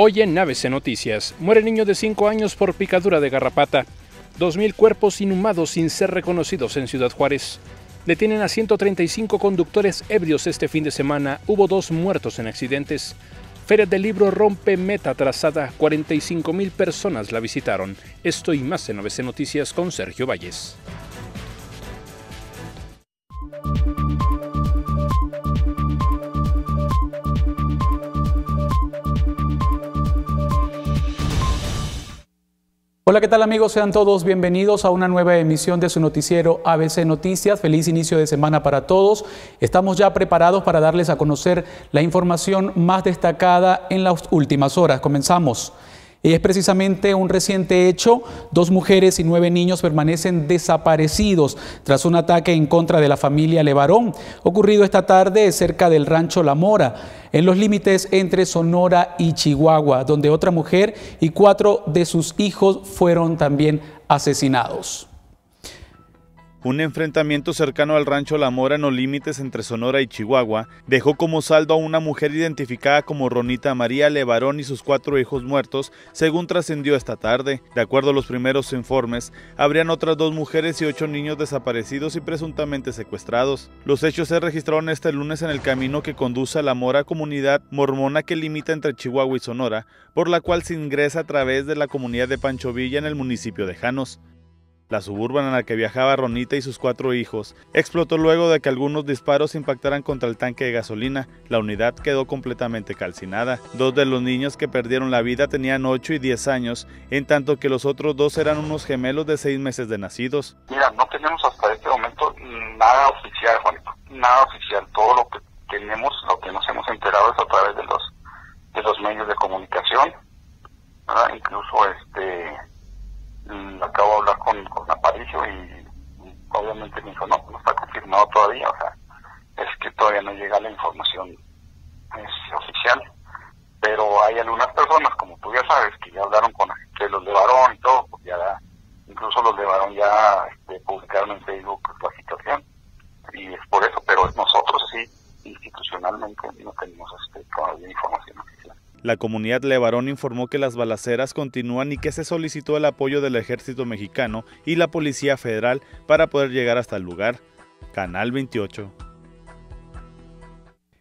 Hoy en Naves en Noticias, muere niño de 5 años por picadura de garrapata. 2.000 cuerpos inhumados sin ser reconocidos en Ciudad Juárez. Detienen a 135 conductores ebrios este fin de semana. Hubo dos muertos en accidentes. Feria del Libro rompe meta trazada. 45.000 personas la visitaron. Esto y más en ABC Noticias con Sergio Valles. Hola, ¿qué tal amigos? Sean todos bienvenidos a una nueva emisión de su noticiero ABC Noticias. Feliz inicio de semana para todos. Estamos ya preparados para darles a conocer la información más destacada en las últimas horas. Comenzamos. Y es precisamente un reciente hecho. Dos mujeres y nueve niños permanecen desaparecidos tras un ataque en contra de la familia Levarón, ocurrido esta tarde cerca del rancho La Mora en los límites entre Sonora y Chihuahua, donde otra mujer y cuatro de sus hijos fueron también asesinados. Un enfrentamiento cercano al rancho La Mora en los límites entre Sonora y Chihuahua dejó como saldo a una mujer identificada como Ronita María Levarón y sus cuatro hijos muertos, según trascendió esta tarde. De acuerdo a los primeros informes, habrían otras dos mujeres y ocho niños desaparecidos y presuntamente secuestrados. Los hechos se registraron este lunes en el camino que conduce a La Mora, comunidad mormona que limita entre Chihuahua y Sonora, por la cual se ingresa a través de la comunidad de Pancho Villa, en el municipio de Janos. La suburban en la que viajaba Ronita y sus cuatro hijos explotó luego de que algunos disparos impactaran contra el tanque de gasolina. La unidad quedó completamente calcinada. Dos de los niños que perdieron la vida tenían 8 y 10 años, en tanto que los otros dos eran unos gemelos de 6 meses de nacidos. Mira, no tenemos hasta este momento nada oficial, Juanito. Nada oficial. Todo lo que tenemos, lo que nos hemos enterado es a través de los, de los medios de comunicación. Incluso este Mm, acabo de hablar con, con Aparicio y, obviamente me dijo, no, no está confirmado todavía, o sea, es que todavía no llega la información pues, oficial, pero hay algunas personas, como tú ya sabes, que ya hablaron con que los de varón y todo, pues ya, incluso los de varón ya este, publicaron en Facebook la situación, y es por eso, pero nosotros sí, institucionalmente, no tenemos este, todavía información oficial. La comunidad Levarón informó que las balaceras continúan y que se solicitó el apoyo del ejército mexicano y la policía federal para poder llegar hasta el lugar. Canal 28.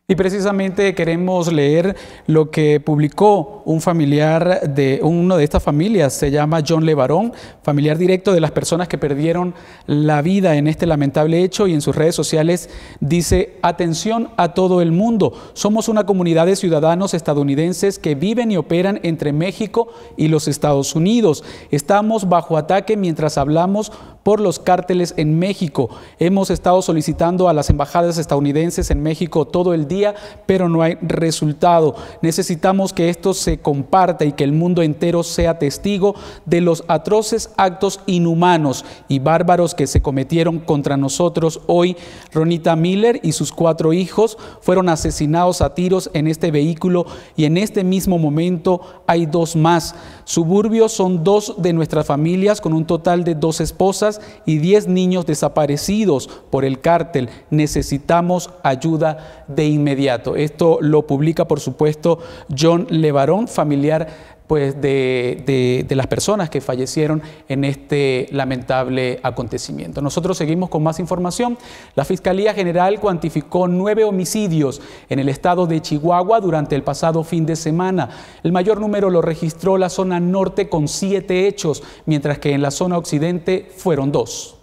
Y precisamente queremos leer lo que publicó un familiar de uno de estas familias, se llama John Levarón, familiar directo de las personas que perdieron la vida en este lamentable hecho y en sus redes sociales dice, atención a todo el mundo, somos una comunidad de ciudadanos estadounidenses que viven y operan entre México y los Estados Unidos. Estamos bajo ataque mientras hablamos por los cárteles en México. Hemos estado solicitando a las embajadas estadounidenses en México todo el día, pero no hay resultado. Necesitamos que esto se comparta y que el mundo entero sea testigo de los atroces actos inhumanos y bárbaros que se cometieron contra nosotros hoy. Ronita Miller y sus cuatro hijos fueron asesinados a tiros en este vehículo y en este mismo momento hay dos más. Suburbios son dos de nuestras familias con un total de dos esposas y 10 niños desaparecidos por el cártel. Necesitamos ayuda de inmediato. Esto lo publica, por supuesto, John Levarón, familiar pues, de, de, las personas que fallecieron en este lamentable acontecimiento. Nosotros seguimos con más información. La Fiscalía General cuantificó nueve homicidios en el estado de Chihuahua durante el pasado fin de semana. El mayor número lo registró la zona norte con siete hechos, mientras que en la zona occidente fueron dos.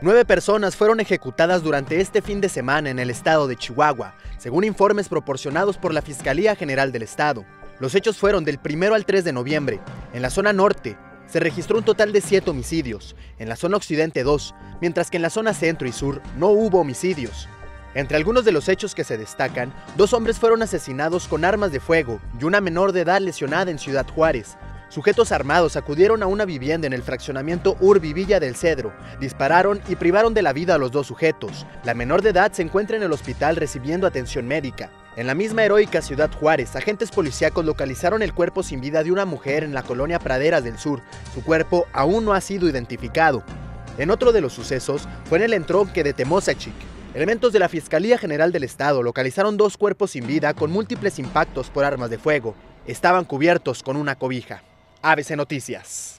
Nueve personas fueron ejecutadas durante este fin de semana en el estado de Chihuahua, según informes proporcionados por la Fiscalía General del Estado. Los hechos fueron del 1 al 3 de noviembre. En la zona norte se registró un total de siete homicidios, en la zona occidente 2, mientras que en la zona centro y sur no hubo homicidios. Entre algunos de los hechos que se destacan, dos hombres fueron asesinados con armas de fuego y una menor de edad lesionada en Ciudad Juárez, Sujetos armados acudieron a una vivienda en el fraccionamiento Urbi Villa del Cedro, dispararon y privaron de la vida a los dos sujetos. La menor de edad se encuentra en el hospital recibiendo atención médica. En la misma heroica ciudad Juárez, agentes policíacos localizaron el cuerpo sin vida de una mujer en la colonia Praderas del Sur. Su cuerpo aún no ha sido identificado. En otro de los sucesos fue en el entronque de Chic. Elementos de la Fiscalía General del Estado localizaron dos cuerpos sin vida con múltiples impactos por armas de fuego. Estaban cubiertos con una cobija. ABC Noticias.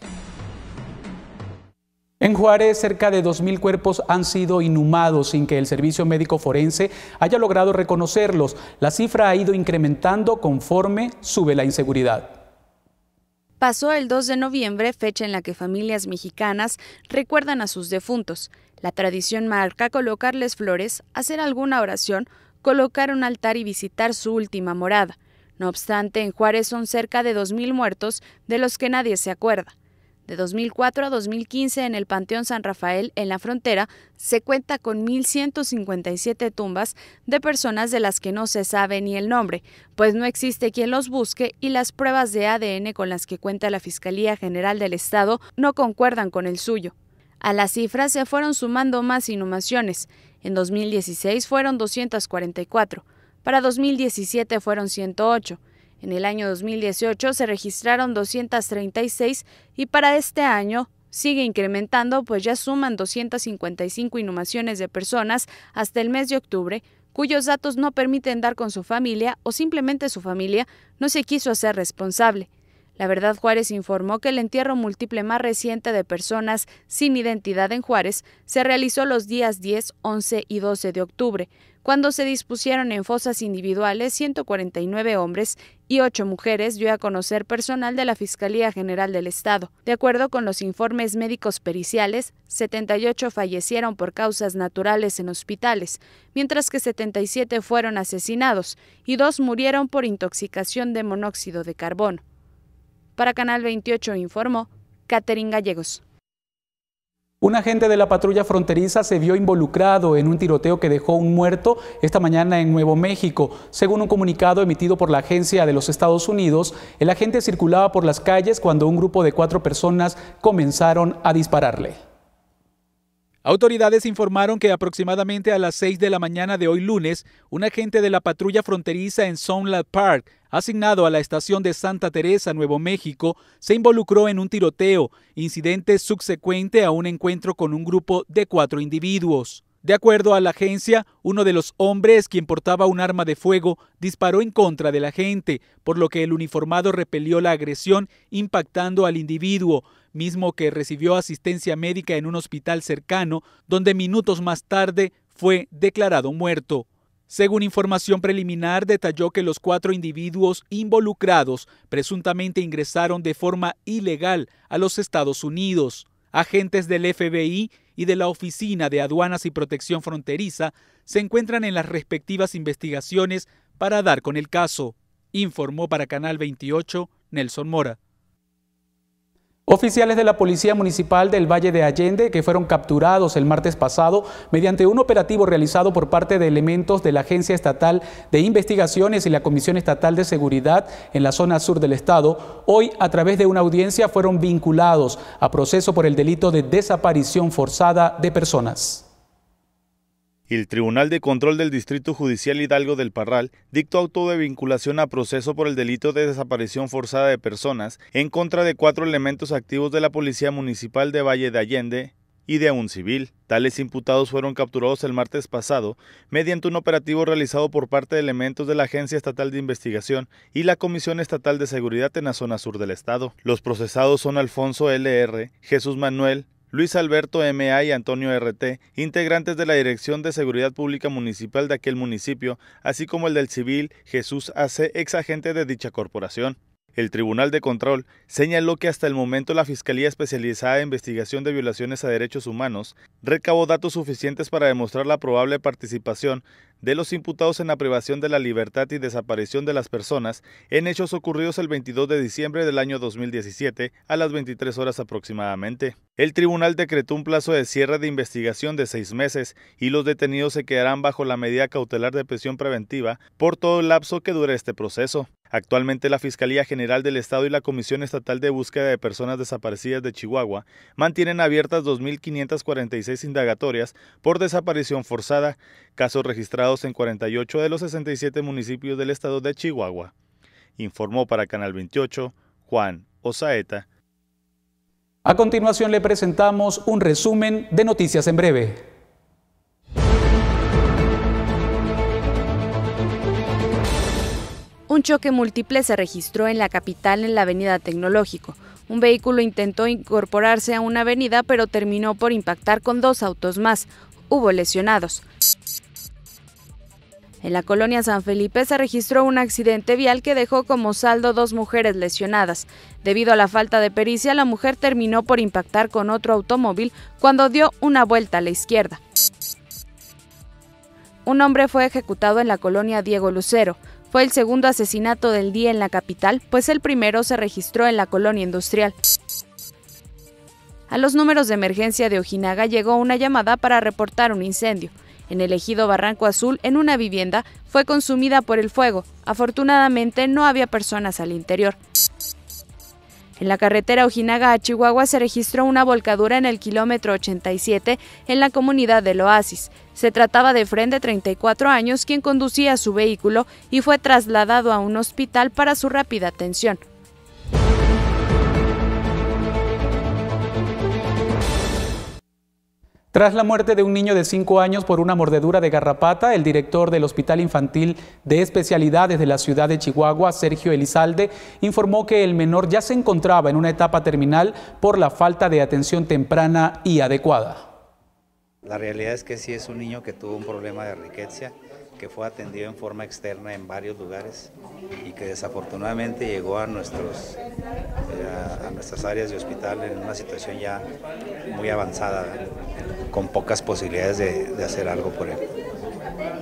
En Juárez, cerca de 2.000 cuerpos han sido inhumados sin que el Servicio Médico Forense haya logrado reconocerlos. La cifra ha ido incrementando conforme sube la inseguridad. Pasó el 2 de noviembre, fecha en la que familias mexicanas recuerdan a sus defuntos. La tradición marca colocarles flores, hacer alguna oración, colocar un altar y visitar su última morada. No obstante, en Juárez son cerca de 2.000 muertos, de los que nadie se acuerda. De 2004 a 2015, en el Panteón San Rafael, en la frontera, se cuenta con 1.157 tumbas de personas de las que no se sabe ni el nombre, pues no existe quien los busque y las pruebas de ADN con las que cuenta la Fiscalía General del Estado no concuerdan con el suyo. A las cifras se fueron sumando más inhumaciones. En 2016 fueron 244. Para 2017 fueron 108. En el año 2018 se registraron 236 y para este año sigue incrementando, pues ya suman 255 inhumaciones de personas hasta el mes de octubre, cuyos datos no permiten dar con su familia o simplemente su familia no se quiso hacer responsable. La verdad Juárez informó que el entierro múltiple más reciente de personas sin identidad en Juárez se realizó los días 10, 11 y 12 de octubre, cuando se dispusieron en fosas individuales 149 hombres y 8 mujeres, dio a conocer personal de la Fiscalía General del Estado. De acuerdo con los informes médicos periciales, 78 fallecieron por causas naturales en hospitales, mientras que 77 fueron asesinados y dos murieron por intoxicación de monóxido de carbono. Para Canal 28 informó Catherine Gallegos. Un agente de la patrulla fronteriza se vio involucrado en un tiroteo que dejó un muerto esta mañana en Nuevo México. Según un comunicado emitido por la agencia de los Estados Unidos, el agente circulaba por las calles cuando un grupo de cuatro personas comenzaron a dispararle. Autoridades informaron que aproximadamente a las 6 de la mañana de hoy lunes, un agente de la patrulla fronteriza en Sunlight Park, asignado a la estación de Santa Teresa, Nuevo México, se involucró en un tiroteo, incidente subsecuente a un encuentro con un grupo de cuatro individuos. De acuerdo a la agencia, uno de los hombres, quien portaba un arma de fuego, disparó en contra de la gente, por lo que el uniformado repelió la agresión impactando al individuo, mismo que recibió asistencia médica en un hospital cercano, donde minutos más tarde fue declarado muerto. Según información preliminar, detalló que los cuatro individuos involucrados presuntamente ingresaron de forma ilegal a los Estados Unidos. Agentes del FBI y de la Oficina de Aduanas y Protección Fronteriza se encuentran en las respectivas investigaciones para dar con el caso, informó para Canal 28 Nelson Mora. Oficiales de la Policía Municipal del Valle de Allende que fueron capturados el martes pasado mediante un operativo realizado por parte de elementos de la Agencia Estatal de Investigaciones y la Comisión Estatal de Seguridad en la zona sur del estado, hoy a través de una audiencia fueron vinculados a proceso por el delito de desaparición forzada de personas. El Tribunal de Control del Distrito Judicial Hidalgo del Parral dictó auto de vinculación a proceso por el delito de desaparición forzada de personas en contra de cuatro elementos activos de la Policía Municipal de Valle de Allende y de un civil. Tales imputados fueron capturados el martes pasado mediante un operativo realizado por parte de elementos de la Agencia Estatal de Investigación y la Comisión Estatal de Seguridad en la zona sur del estado. Los procesados son Alfonso LR, Jesús Manuel Luis Alberto M.A. y Antonio R.T., integrantes de la Dirección de Seguridad Pública Municipal de aquel municipio, así como el del civil Jesús A.C., ex agente de dicha corporación. El Tribunal de Control señaló que hasta el momento la Fiscalía Especializada de Investigación de Violaciones a Derechos Humanos recabó datos suficientes para demostrar la probable participación de los imputados en la privación de la libertad y desaparición de las personas en hechos ocurridos el 22 de diciembre del año 2017 a las 23 horas aproximadamente. El tribunal decretó un plazo de cierre de investigación de seis meses y los detenidos se quedarán bajo la medida cautelar de prisión preventiva por todo el lapso que dure este proceso. Actualmente la Fiscalía General del Estado y la Comisión Estatal de Búsqueda de Personas Desaparecidas de Chihuahua mantienen abiertas 2.546 indagatorias por desaparición forzada, casos registrados en 48 de los 67 municipios del estado de Chihuahua. Informó para Canal 28 Juan Osaeta. A continuación le presentamos un resumen de Noticias en Breve. Un choque múltiple se registró en la capital en la Avenida Tecnológico. Un vehículo intentó incorporarse a una avenida pero terminó por impactar con dos autos más. Hubo lesionados. En la colonia San Felipe se registró un accidente vial que dejó como saldo dos mujeres lesionadas. Debido a la falta de pericia, la mujer terminó por impactar con otro automóvil cuando dio una vuelta a la izquierda. Un hombre fue ejecutado en la colonia Diego Lucero. Fue el segundo asesinato del día en la capital, pues el primero se registró en la colonia industrial. A los números de emergencia de Ojinaga llegó una llamada para reportar un incendio. En el ejido Barranco Azul, en una vivienda, fue consumida por el fuego. Afortunadamente no había personas al interior. En la carretera Ojinaga a Chihuahua se registró una volcadura en el kilómetro 87 en la comunidad del Oasis. Se trataba de Fren de 34 años quien conducía su vehículo y fue trasladado a un hospital para su rápida atención. Tras la muerte de un niño de 5 años por una mordedura de garrapata, el director del Hospital Infantil de Especialidades de la ciudad de Chihuahua, Sergio Elizalde, informó que el menor ya se encontraba en una etapa terminal por la falta de atención temprana y adecuada. La realidad es que sí es un niño que tuvo un problema de riqueza que fue atendido en forma externa en varios lugares y que desafortunadamente llegó a, nuestros, eh, a, nuestras áreas de hospital en una situación ya muy avanzada, con pocas posibilidades de, hacer algo por él.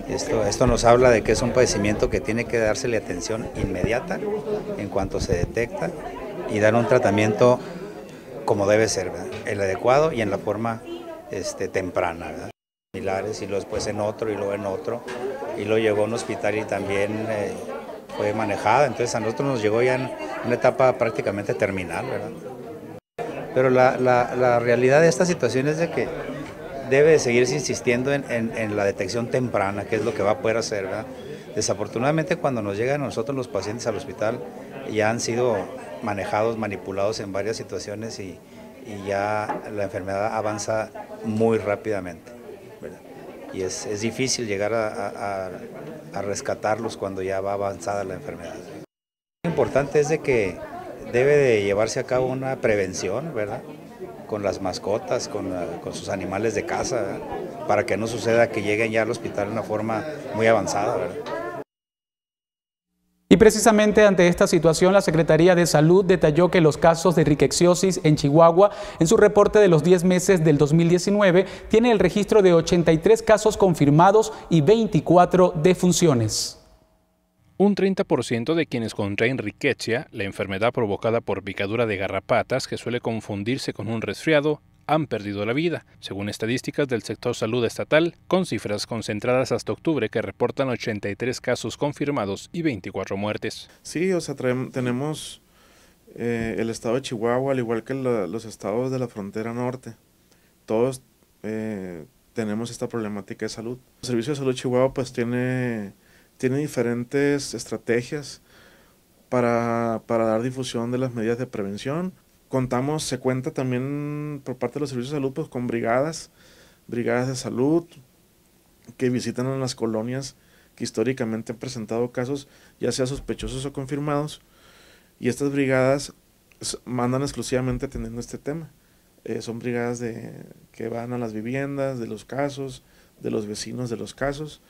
Esto, esto, nos habla de que es un padecimiento que tiene que dársele atención inmediata en cuanto se detecta y dar un tratamiento como debe ser, el adecuado y en la forma este, temprana. ¿verdad? y los después en otro y luego en otro y lo llegó a un hospital y también eh, fue manejada. Entonces a nosotros nos llegó ya en una etapa prácticamente terminal, Pero la, realidad de esta situación es de que debe seguirse insistiendo en, la detección temprana, que es lo que va a poder hacer, Desafortunadamente cuando nos llegan a nosotros los pacientes al hospital ya han sido manejados, manipulados en varias situaciones y ya la enfermedad avanza muy rápidamente y es, difícil llegar a, a, rescatarlos cuando ya va avanzada la enfermedad. Lo importante es de que debe de llevarse a cabo una prevención, ¿verdad? Con las mascotas, con, sus animales de casa, para que no suceda que lleguen ya al hospital de una forma muy avanzada, ¿verdad? Y precisamente ante esta situación, la Secretaría de Salud detalló que los casos de riquexiosis en Chihuahua, en su reporte de los 10 meses del 2019, tiene el registro de 83 casos confirmados y 24 defunciones. Un 30% de quienes contraen rickettsia, la enfermedad provocada por picadura de garrapatas que suele confundirse con un resfriado, han perdido la vida, según estadísticas del sector salud estatal, con cifras concentradas hasta octubre que reportan 83 casos confirmados y 24 muertes. Sí, o sea, tenemos eh, el estado de Chihuahua, al igual que los estados de la frontera norte. Todos eh, tenemos esta problemática de salud. El Servicio de Salud de Chihuahua pues tiene, tiene diferentes estrategias para, para dar difusión de las medidas de prevención, contamos, se cuenta también por parte de los servicios de salud pues, con brigadas, brigadas de salud que visitan las colonias que históricamente han presentado casos ya sea sospechosos o confirmados y estas brigadas mandan exclusivamente atendiendo este tema. Eh, son brigadas de, que van a las viviendas, de los casos, de los vecinos de los casos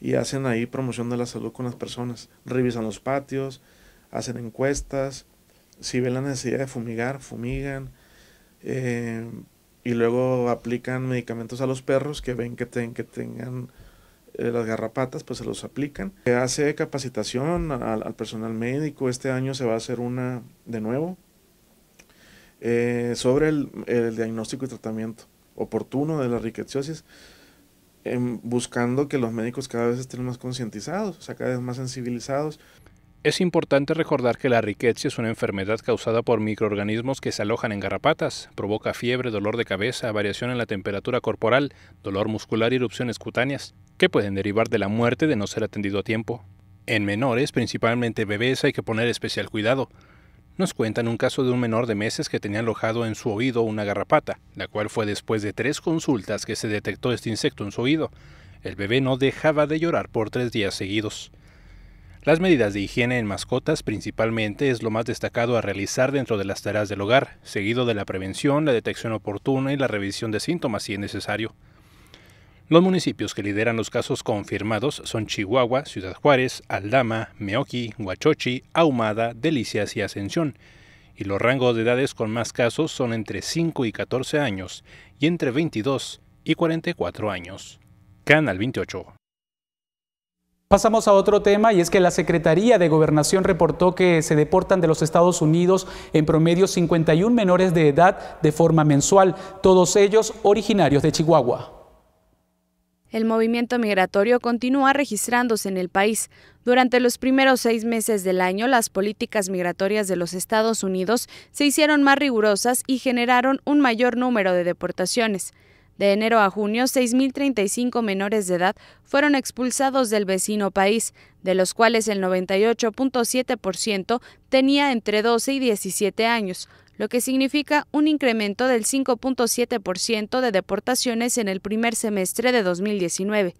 y hacen ahí promoción de la salud con las personas. Revisan los patios, hacen encuestas, si ven la necesidad de fumigar, fumigan. Eh, y luego aplican medicamentos a los perros que ven que, ten, que tengan eh, las garrapatas, pues se los aplican. Se hace capacitación al, personal médico. Este año se va a hacer una de nuevo eh, sobre el, el, diagnóstico y tratamiento oportuno de la riquetsiosis, em, buscando que los médicos cada vez estén más concientizados, o sea, cada vez más sensibilizados. Es importante recordar que la riqueza es una enfermedad causada por microorganismos que se alojan en garrapatas, provoca fiebre, dolor de cabeza, variación en la temperatura corporal, dolor muscular y erupciones cutáneas, que pueden derivar de la muerte de no ser atendido a tiempo. En menores, principalmente bebés, hay que poner especial cuidado. Nos cuentan un caso de un menor de meses que tenía alojado en su oído una garrapata, la cual fue después de tres consultas que se detectó este insecto en su oído. El bebé no dejaba de llorar por tres días seguidos. Las medidas de higiene en mascotas principalmente es lo más destacado a realizar dentro de las tareas del hogar, seguido de la prevención, la detección oportuna y la revisión de síntomas si es necesario. Los municipios que lideran los casos confirmados son Chihuahua, Ciudad Juárez, Aldama, Meoqui, Huachochi, Ahumada, Delicias y Ascensión. Y los rangos de edades con más casos son entre 5 y 14 años y entre 22 y 44 años. Canal 28. Pasamos a otro tema y es que la Secretaría de Gobernación reportó que se deportan de los Estados Unidos en promedio 51 menores de edad de forma mensual, todos ellos originarios de Chihuahua. El movimiento migratorio continúa registrándose en el país. Durante los primeros seis meses del año, las políticas migratorias de los Estados Unidos se hicieron más rigurosas y generaron un mayor número de deportaciones. De enero a junio, 6.035 menores de edad fueron expulsados del vecino país, de los cuales el 98.7% tenía entre 12 y 17 años, lo que significa un incremento del 5.7% de deportaciones en el primer semestre de 2019.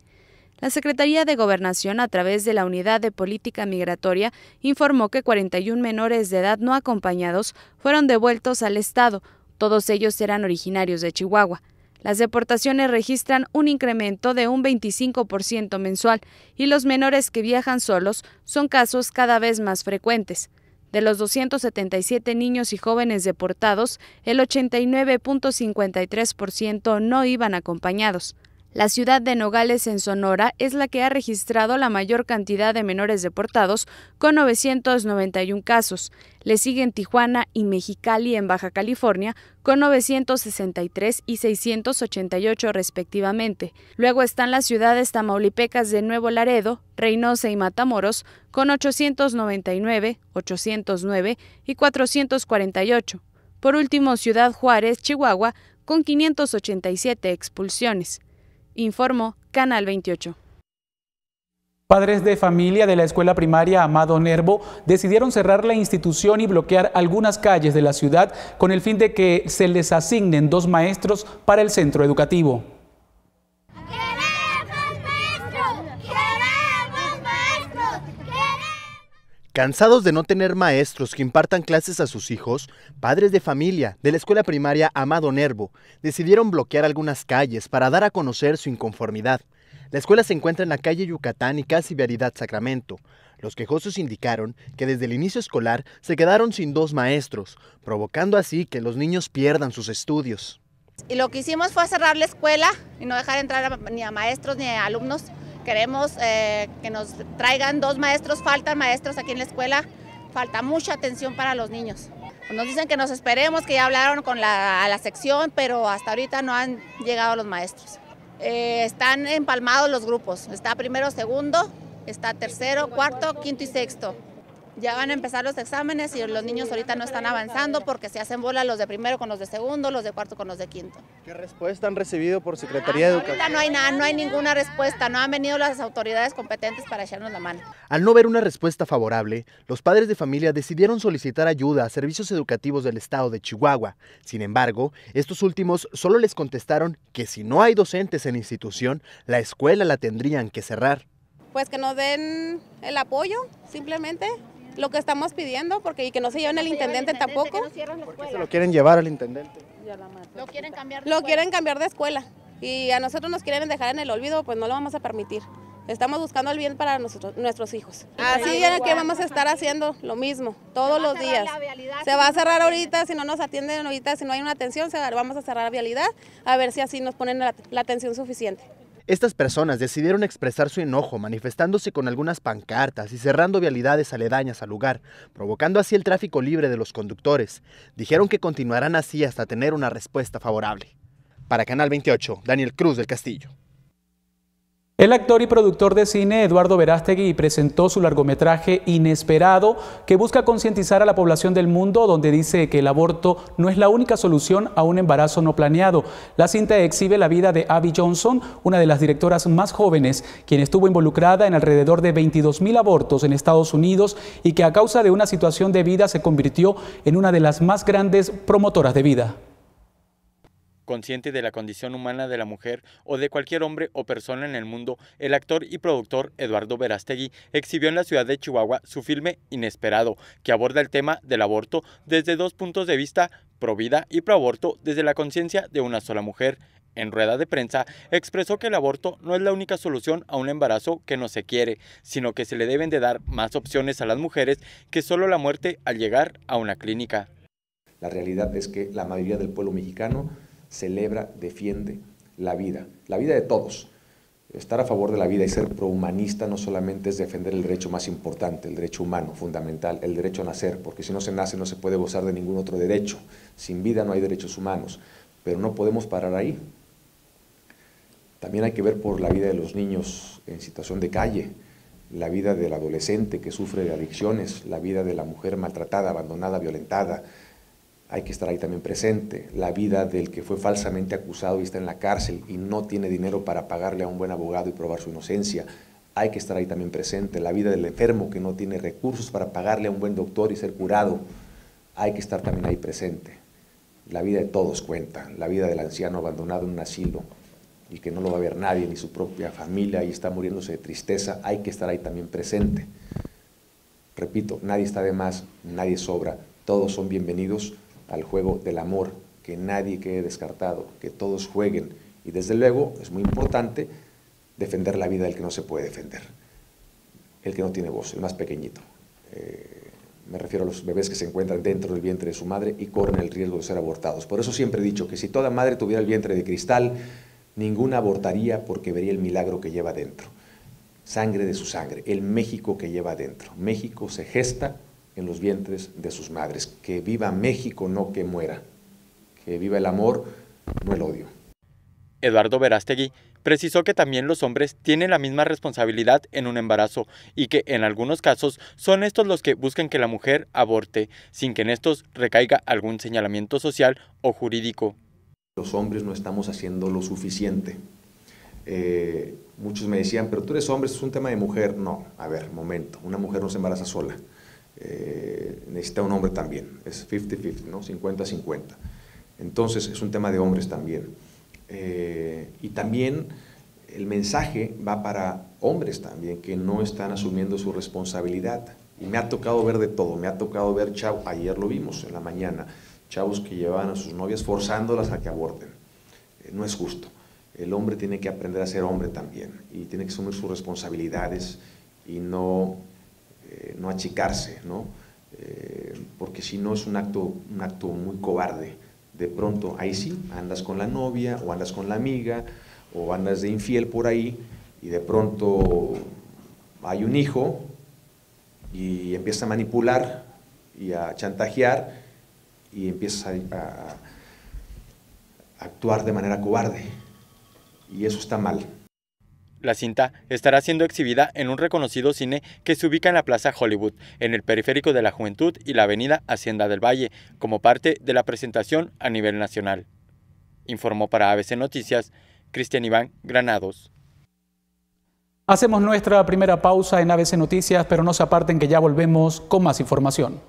La Secretaría de Gobernación, a través de la Unidad de Política Migratoria, informó que 41 menores de edad no acompañados fueron devueltos al Estado. Todos ellos eran originarios de Chihuahua. Las deportaciones registran un incremento de un 25% mensual y los menores que viajan solos son casos cada vez más frecuentes. De los 277 niños y jóvenes deportados, el 89.53% no iban acompañados. La ciudad de Nogales, en Sonora, es la que ha registrado la mayor cantidad de menores deportados, con 991 casos. Le siguen Tijuana y Mexicali, en Baja California, con 963 y 688 respectivamente. Luego están las ciudades tamaulipecas de Nuevo Laredo, Reynosa y Matamoros, con 899, 809 y 448. Por último, Ciudad Juárez, Chihuahua, con 587 expulsiones. Informo Canal 28. Padres de familia de la escuela primaria Amado Nervo decidieron cerrar la institución y bloquear algunas calles de la ciudad con el fin de que se les asignen dos maestros para el centro educativo. Cansados de no tener maestros que impartan clases a sus hijos, padres de familia de la escuela primaria Amado Nervo decidieron bloquear algunas calles para dar a conocer su inconformidad. La escuela se encuentra en la calle Yucatán y casi Vialidad Sacramento. Los quejosos indicaron que desde el inicio escolar se quedaron sin dos maestros, provocando así que los niños pierdan sus estudios. Y lo que hicimos fue cerrar la escuela y no dejar entrar ni a maestros ni a alumnos Queremos eh, que nos traigan dos maestros, faltan maestros aquí en la escuela, falta mucha atención para los niños. Nos dicen que nos esperemos, que ya hablaron con la, a la sección, pero hasta ahorita no han llegado los maestros. Eh, están empalmados los grupos, está primero, segundo, está tercero, cuarto, quinto y sexto ya van a empezar los exámenes y los niños ahorita no están avanzando porque se hacen bola los de primero con los de segundo, los de cuarto con los de quinto. ¿Qué respuesta han recibido por ah, Secretaría de Educación? Ahorita no hay nada, no hay ninguna respuesta, no han venido las autoridades competentes para echarnos la mano. Al no ver una respuesta favorable, los padres de familia decidieron solicitar ayuda a servicios educativos del estado de Chihuahua. Sin embargo, estos últimos solo les contestaron que si no hay docentes en institución, la escuela la tendrían que cerrar. Pues que nos den el apoyo, simplemente, lo que estamos pidiendo, porque y que no se lleven al intendente, tampoco. se lo quieren llevar al intendente. Lo quieren cambiar. De lo escuela? quieren cambiar de escuela y a nosotros nos quieren dejar en el olvido, pues no lo vamos a permitir. Estamos buscando el bien para nosotros, nuestros hijos. Así ya que vamos a estar haciendo lo mismo todos los días. Se va a cerrar ahorita, si no nos atienden ahorita, si no hay una atención, vamos a cerrar vialidad, a ver si así nos ponen la atención suficiente. Estas personas decidieron expresar su enojo manifestándose con algunas pancartas y cerrando vialidades aledañas al lugar, provocando así el tráfico libre de los conductores. Dijeron que continuarán así hasta tener una respuesta favorable. Para Canal 28, Daniel Cruz del Castillo. El actor y productor de cine Eduardo Verástegui presentó su largometraje Inesperado, que busca concientizar a la población del mundo, donde dice que el aborto no es la única solución a un embarazo no planeado. La cinta exhibe la vida de Abby Johnson, una de las directoras más jóvenes, quien estuvo involucrada en alrededor de 22 mil abortos en Estados Unidos y que a causa de una situación de vida se convirtió en una de las más grandes promotoras de vida consciente de la condición humana de la mujer o de cualquier hombre o persona en el mundo, el actor y productor Eduardo Verástegui exhibió en la ciudad de Chihuahua su filme Inesperado, que aborda el tema del aborto desde dos puntos de vista, provida y pro aborto, desde la conciencia de una sola mujer. En rueda de prensa, expresó que el aborto no es la única solución a un embarazo que no se quiere, sino que se le deben de dar más opciones a las mujeres que solo la muerte al llegar a una clínica. La realidad es que la mayoría del pueblo mexicano celebra, defiende la vida, la vida de todos. Estar a favor de la vida y ser prohumanista no solamente es defender el derecho más importante, el derecho humano fundamental, el derecho a nacer, porque si no se nace no se puede gozar de ningún otro derecho. Sin vida no hay derechos humanos, pero no podemos parar ahí. También hay que ver por la vida de los niños en situación de calle, la vida del adolescente que sufre de adicciones, la vida de la mujer maltratada, abandonada, violentada, hay que estar ahí también presente. La vida del que fue falsamente acusado y está en la cárcel y no tiene dinero para pagarle a un buen abogado y probar su inocencia, hay que estar ahí también presente. La vida del enfermo que no tiene recursos para pagarle a un buen doctor y ser curado, hay que estar también ahí presente. La vida de todos cuenta, la vida del anciano abandonado en un asilo y que no lo va a ver nadie, ni su propia familia, y está muriéndose de tristeza, hay que estar ahí también presente. Repito, nadie está de más, nadie sobra, todos son bienvenidos al juego del amor, que nadie quede descartado, que todos jueguen. Y desde luego es muy importante defender la vida del que no se puede defender, el que no tiene voz, el más pequeñito. Eh, me refiero a los bebés que se encuentran dentro del vientre de su madre y corren el riesgo de ser abortados. Por eso siempre he dicho que si toda madre tuviera el vientre de cristal, ninguna abortaría porque vería el milagro que lleva dentro. Sangre de su sangre, el México que lleva dentro. México se gesta en los vientres de sus madres. Que viva México, no que muera. Que viva el amor, no el odio. Eduardo Verástegui precisó que también los hombres tienen la misma responsabilidad en un embarazo y que en algunos casos son estos los que buscan que la mujer aborte, sin que en estos recaiga algún señalamiento social o jurídico. Los hombres no estamos haciendo lo suficiente. Eh, muchos me decían, pero tú eres hombre, es un tema de mujer. No, a ver, momento, una mujer no se embaraza sola. Eh, necesita un hombre también. Es 50-50, ¿no? 50-50. Entonces es un tema de hombres también. Eh, y también el mensaje va para hombres también que no están asumiendo su responsabilidad. Y me ha tocado ver de todo, me ha tocado ver chavos, ayer lo vimos en la mañana, chavos que llevaban a sus novias forzándolas a que aborten. Eh, no es justo. El hombre tiene que aprender a ser hombre también y tiene que asumir sus responsabilidades y no eh, no achicarse, ¿no? Eh, porque si no es un acto, un acto muy cobarde. De pronto, ahí sí, andas con la novia o andas con la amiga o andas de infiel por ahí y de pronto hay un hijo y empieza a manipular y a chantajear y empiezas a actuar de manera cobarde. Y eso está mal. La cinta estará siendo exhibida en un reconocido cine que se ubica en la Plaza Hollywood, en el periférico de la Juventud y la Avenida Hacienda del Valle, como parte de la presentación a nivel nacional. Informó para ABC Noticias Cristian Iván Granados. Hacemos nuestra primera pausa en ABC Noticias, pero no se aparten que ya volvemos con más información.